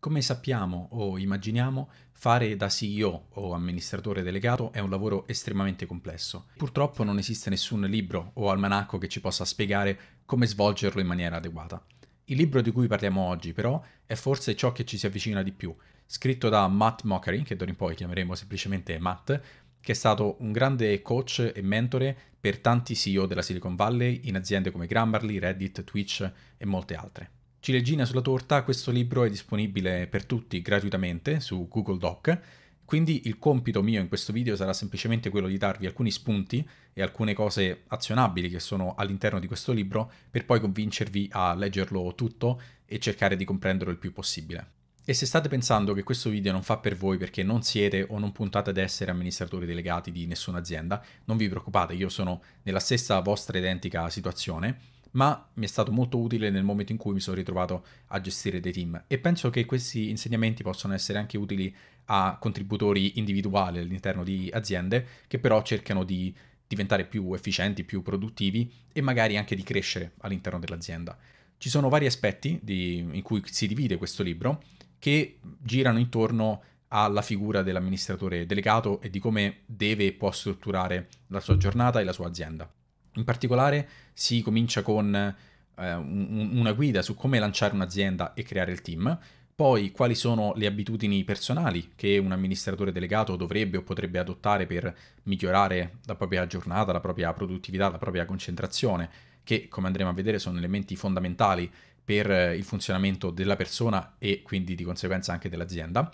Come sappiamo o immaginiamo, fare da CEO o amministratore delegato è un lavoro estremamente complesso. Purtroppo non esiste nessun libro o almanacco che ci possa spiegare come svolgerlo in maniera adeguata. Il libro di cui parliamo oggi, però, è forse ciò che ci si avvicina di più, scritto da Matt Mockery, che d'ora in poi chiameremo semplicemente Matt, che è stato un grande coach e mentore per tanti CEO della Silicon Valley in aziende come Grammarly, Reddit, Twitch e molte altre. Ciliegina sulla torta, questo libro è disponibile per tutti gratuitamente su Google Doc, quindi il compito mio in questo video sarà semplicemente quello di darvi alcuni spunti e alcune cose azionabili che sono all'interno di questo libro per poi convincervi a leggerlo tutto e cercare di comprenderlo il più possibile. E se state pensando che questo video non fa per voi perché non siete o non puntate ad essere amministratori delegati di nessuna azienda, non vi preoccupate, io sono nella stessa vostra identica situazione ma mi è stato molto utile nel momento in cui mi sono ritrovato a gestire dei team e penso che questi insegnamenti possano essere anche utili a contributori individuali all'interno di aziende che però cercano di diventare più efficienti, più produttivi e magari anche di crescere all'interno dell'azienda. Ci sono vari aspetti di, in cui si divide questo libro che girano intorno alla figura dell'amministratore delegato e di come deve e può strutturare la sua giornata e la sua azienda. In particolare si comincia con eh, un, una guida su come lanciare un'azienda e creare il team, poi quali sono le abitudini personali che un amministratore delegato dovrebbe o potrebbe adottare per migliorare la propria giornata, la propria produttività, la propria concentrazione, che come andremo a vedere sono elementi fondamentali per eh, il funzionamento della persona e quindi di conseguenza anche dell'azienda.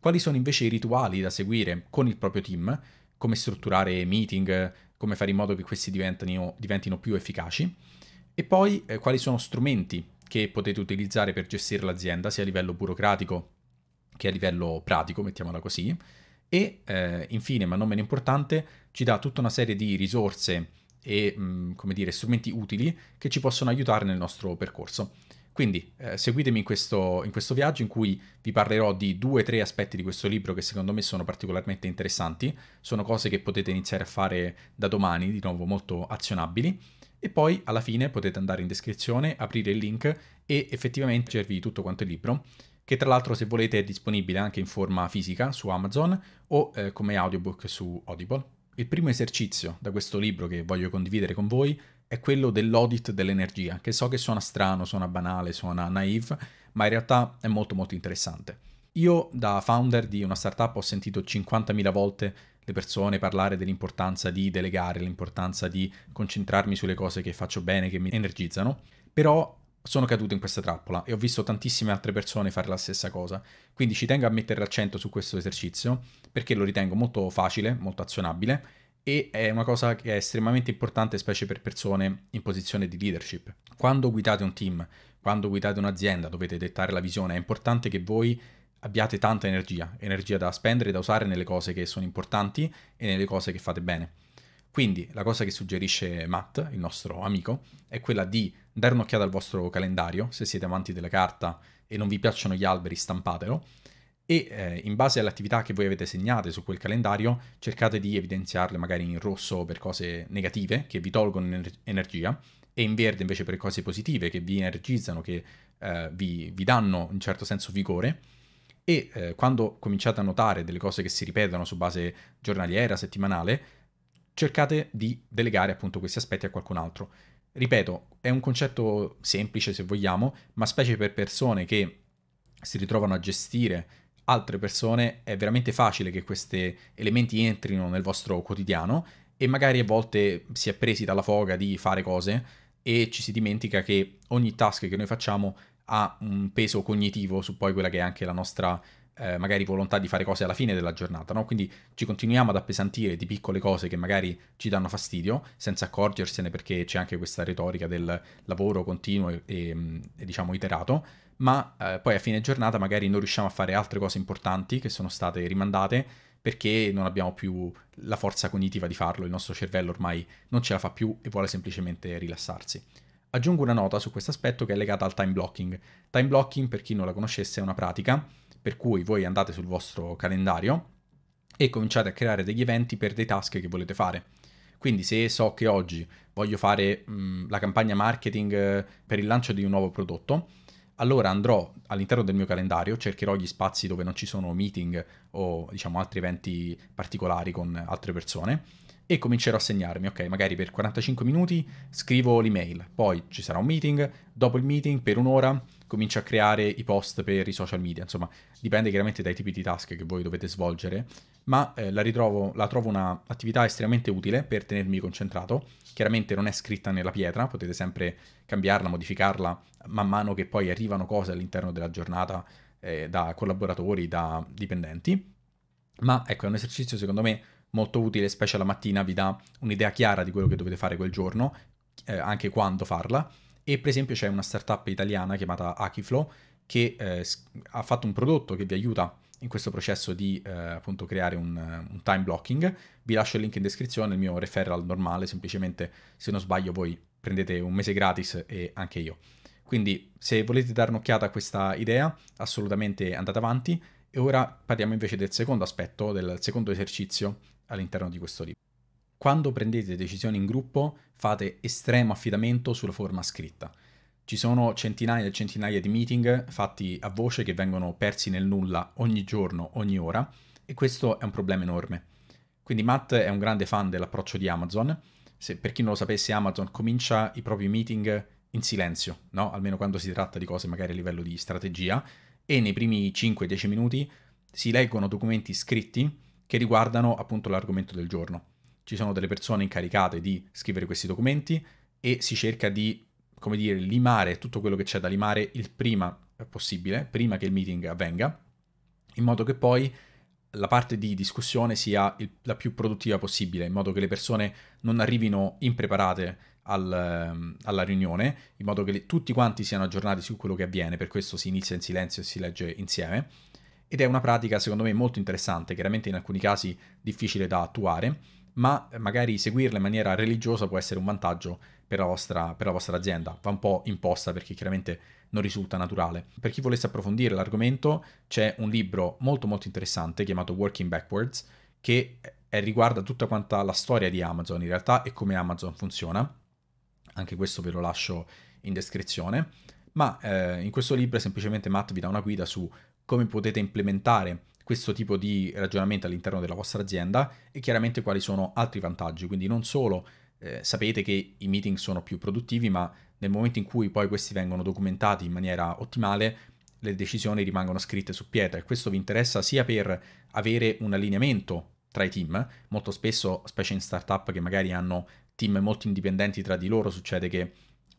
Quali sono invece i rituali da seguire con il proprio team, come strutturare meeting, come fare in modo che questi diventino, diventino più efficaci e poi eh, quali sono strumenti che potete utilizzare per gestire l'azienda sia a livello burocratico che a livello pratico, mettiamola così, e eh, infine, ma non meno importante, ci dà tutta una serie di risorse e mh, mm, come dire, strumenti utili che ci possono aiutare nel nostro percorso. Quindi eh, seguitemi in questo, in questo viaggio in cui vi parlerò di due o tre aspetti di questo libro che secondo me sono particolarmente interessanti, sono cose che potete iniziare a fare da domani, di nuovo molto azionabili, e poi alla fine potete andare in descrizione, aprire il link e effettivamente leggervi tutto quanto il libro che tra l'altro se volete è disponibile anche in forma fisica su Amazon o eh, come audiobook su Audible. Il primo esercizio da questo libro che voglio condividere con voi è quello dell'audit dell'energia, che so che suona strano, suona banale, suona naive, ma in realtà è molto molto interessante. Io da founder di una startup ho sentito 50.000 volte le persone parlare dell'importanza di delegare, l'importanza di concentrarmi sulle cose che faccio bene, che mi energizzano, però sono caduto in questa trappola e ho visto tantissime altre persone fare la stessa cosa. Quindi ci tengo a mettere l'accento su questo esercizio perché lo ritengo molto facile, molto azionabile e è una cosa che è estremamente importante specie per persone in posizione di leadership. Quando guidate un team, quando guidate un'azienda, dovete dettare la visione, è importante che voi abbiate tanta energia, energia da spendere e da usare nelle cose che sono importanti e nelle cose che fate bene. Quindi la cosa che suggerisce Matt, il nostro amico, è quella di dare un'occhiata al vostro calendario, se siete amanti della carta e non vi piacciono gli alberi stampatelo, e eh, in base alle attività che voi avete segnate su quel calendario cercate di evidenziarle magari in rosso per cose negative che vi tolgono ener- energia e in verde invece per cose positive che vi energizzano, che eh, vi, vi, danno in certo senso vigore e eh, quando cominciate a notare delle cose che si ripetono su base giornaliera, settimanale, cercate di delegare appunto questi aspetti a qualcun altro. Ripeto, è un concetto semplice se vogliamo, ma specie per persone che si ritrovano a gestire altre persone è veramente facile che questi elementi entrino nel vostro quotidiano e magari a volte si è presi dalla foga di fare cose e ci si dimentica che ogni task che noi facciamo ha un peso cognitivo su poi quella che è anche la nostra eh, magari volontà di fare cose alla fine della giornata, no? Quindi ci continuiamo ad appesantire di piccole cose che magari ci danno fastidio senza accorgersene perché c'è anche questa retorica del lavoro continuo e, e, mm, e diciamo iterato, ma eh, poi a fine giornata magari non riusciamo a fare altre cose importanti che sono state rimandate perché non abbiamo più la forza cognitiva di farlo, il nostro cervello ormai non ce la fa più e vuole semplicemente rilassarsi. Aggiungo una nota su questo aspetto che è legata al time blocking. Time blocking, per chi non la conoscesse, è una pratica per cui voi andate sul vostro calendario e cominciate a creare degli eventi per dei task che volete fare. Quindi se so che oggi voglio fare mh, la campagna marketing eh, per il lancio di un nuovo prodotto, allora andrò all'interno del mio calendario, cercherò gli spazi dove non ci sono meeting o diciamo altri eventi particolari con altre persone e comincerò a segnarmi, ok, magari per 45 minuti scrivo l'email, poi ci sarà un meeting, dopo il meeting per un'ora comincio a creare i post per i social media, insomma dipende chiaramente dai tipi di task che voi dovete svolgere, ma eh, la, ritrovo, la trovo un'attività estremamente utile per tenermi concentrato, chiaramente non è scritta nella pietra, potete sempre cambiarla, modificarla man mano che poi arrivano cose all'interno della giornata eh, da collaboratori, da dipendenti, ma ecco è un esercizio secondo me molto utile, specie la mattina vi dà un'idea chiara di quello che dovete fare quel giorno, eh, anche quando farla. E per esempio c'è una startup italiana chiamata Akiflow che eh, ha fatto un prodotto che vi aiuta in questo processo di eh, appunto creare un, un, time blocking. Vi lascio il link in descrizione, il mio referral normale, semplicemente se non sbaglio voi prendete un mese gratis e anche io. Quindi se volete dare un'occhiata a questa idea, assolutamente andate avanti. E ora parliamo invece del secondo aspetto, del secondo esercizio all'interno di questo libro. Quando prendete decisioni in gruppo fate estremo affidamento sulla forma scritta. Ci sono centinaia e centinaia di meeting fatti a voce che vengono persi nel nulla ogni giorno, ogni ora, e questo è un problema enorme. Quindi Matt è un grande fan dell'approccio di Amazon. Se, per chi non lo sapesse, Amazon comincia i propri meeting in silenzio, no? almeno quando si tratta di cose magari a livello di strategia, e nei primi 5-10 minuti si leggono documenti scritti che riguardano appunto l'argomento del giorno. Ci sono delle persone incaricate di scrivere questi documenti e si cerca di, come dire, limare tutto quello che c'è da limare il prima possibile, prima che il meeting avvenga, in modo che poi la parte di discussione sia il, la più produttiva possibile, in modo che le persone non arrivino impreparate al, ehm, alla riunione, in modo che le, tutti quanti siano aggiornati su quello che avviene, per questo si inizia in silenzio e si legge insieme ed è una pratica secondo me molto interessante, chiaramente in alcuni casi difficile da attuare, ma eh, magari seguirla in maniera religiosa può essere un vantaggio per la, vostra, per la vostra, azienda. Va un po' imposta perché chiaramente non risulta naturale. Per chi volesse approfondire l'argomento c'è un libro molto molto interessante chiamato Working Backwards che riguarda tutta quanta la storia di Amazon in realtà e come Amazon funziona. Anche questo ve lo lascio in descrizione. Ma eh, in questo libro semplicemente Matt vi dà una guida su come potete implementare questo tipo di ragionamento all'interno della vostra azienda e chiaramente quali sono altri vantaggi. Quindi non solo eh, sapete che i meeting sono più produttivi, ma nel momento in cui poi questi vengono documentati in maniera ottimale, le decisioni rimangono scritte su pietra e questo vi interessa sia per avere un allineamento tra i team, molto spesso, specie in startup che magari hanno team molto indipendenti tra di loro, succede che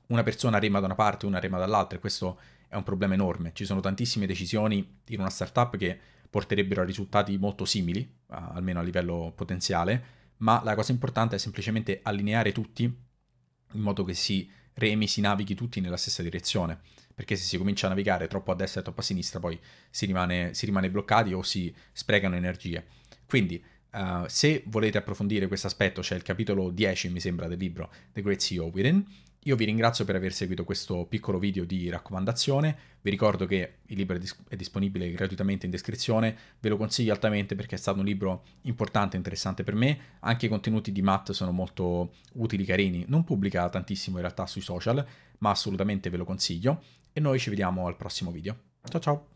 una persona rema da una parte, una rema dall'altra e questo è un problema enorme. Ci sono tantissime decisioni in una startup che porterebbero a risultati molto simili, almeno a livello potenziale, ma la cosa importante è semplicemente allineare tutti in modo che si remi, si navighi tutti nella stessa direzione, perché se si comincia a navigare troppo a destra e troppo a sinistra poi si rimane, si rimane bloccati o si sprecano energie. Quindi uh, se volete approfondire questo aspetto c'è il capitolo 10 mi sembra del libro The Great CEO Within, io vi ringrazio per aver seguito questo piccolo video di raccomandazione, vi ricordo che il libro è, dis- è, disponibile gratuitamente in descrizione, ve lo consiglio altamente perché è stato un libro importante e interessante per me, anche i contenuti di Matt sono molto utili, e carini, non pubblica tantissimo in realtà sui social, ma assolutamente ve lo consiglio e noi ci vediamo al prossimo video. Ciao ciao!